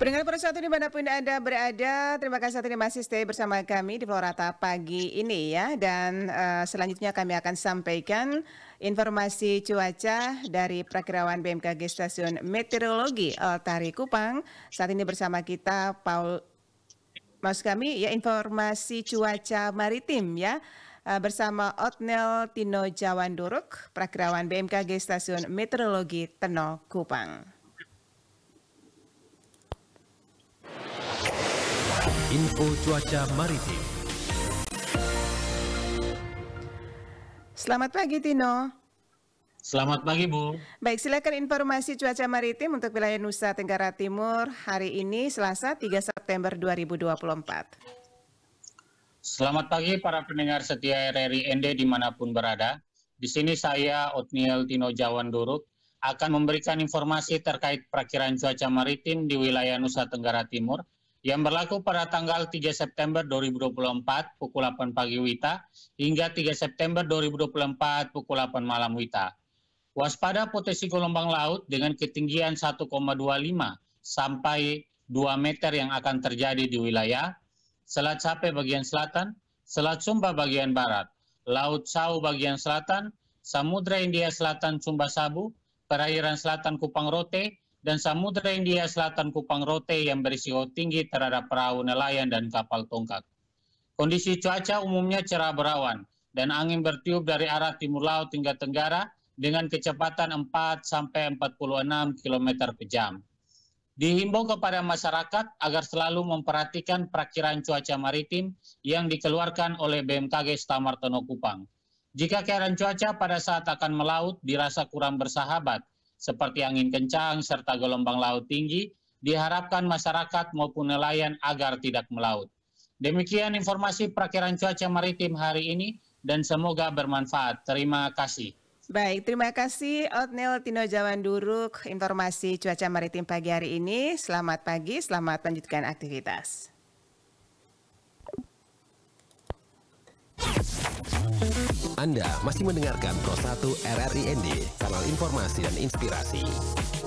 Pendengar saat ini pun Anda berada, terima kasih saat ini masih stay bersama kami di Florata pagi ini ya. Dan uh, selanjutnya kami akan sampaikan informasi cuaca dari prakirawan BMKG Stasiun Meteorologi Altari Kupang. Saat ini bersama kita Paul, mas kami ya informasi cuaca maritim ya eh, bersama Otnel Tino Jawanduruk, prakirawan BMKG Stasiun Meteorologi Teno Kupang. Info Cuaca Maritim Selamat pagi Tino Selamat pagi Bu. Baik, silakan informasi cuaca maritim untuk wilayah Nusa Tenggara Timur hari ini Selasa 3 September 2024. Selamat pagi para pendengar setia RRI ND dimanapun berada. Di sini saya Otniel Tino Jawan Duruk akan memberikan informasi terkait perkiraan cuaca maritim di wilayah Nusa Tenggara Timur yang berlaku pada tanggal 3 September 2024 pukul 8 pagi WITA hingga 3 September 2024 pukul 8 malam WITA. Waspada potensi gelombang laut dengan ketinggian 1,25 sampai 2 meter yang akan terjadi di wilayah Selat Cape bagian selatan, Selat Sumba bagian barat, Laut Sau bagian selatan, Samudra India Selatan Sumba Sabu, Perairan Selatan Kupang Rote, dan samudera India selatan Kupang Rote yang berisiko tinggi terhadap perahu nelayan dan kapal tongkat. Kondisi cuaca umumnya cerah berawan dan angin bertiup dari arah timur laut hingga tenggara dengan kecepatan 4 sampai 46 km per jam. Dihimbau kepada masyarakat agar selalu memperhatikan perakiran cuaca maritim yang dikeluarkan oleh BMKG Stamartono Kupang. Jika keadaan cuaca pada saat akan melaut dirasa kurang bersahabat, seperti angin kencang serta gelombang laut tinggi, diharapkan masyarakat maupun nelayan agar tidak melaut. Demikian informasi perakiran cuaca maritim hari ini dan semoga bermanfaat. Terima kasih. Baik, terima kasih Otnil Tino Jawanduruk informasi cuaca maritim pagi hari ini. Selamat pagi, selamat lanjutkan aktivitas. Anda masih mendengarkan Pro 1 RRIND, kanal informasi dan inspirasi.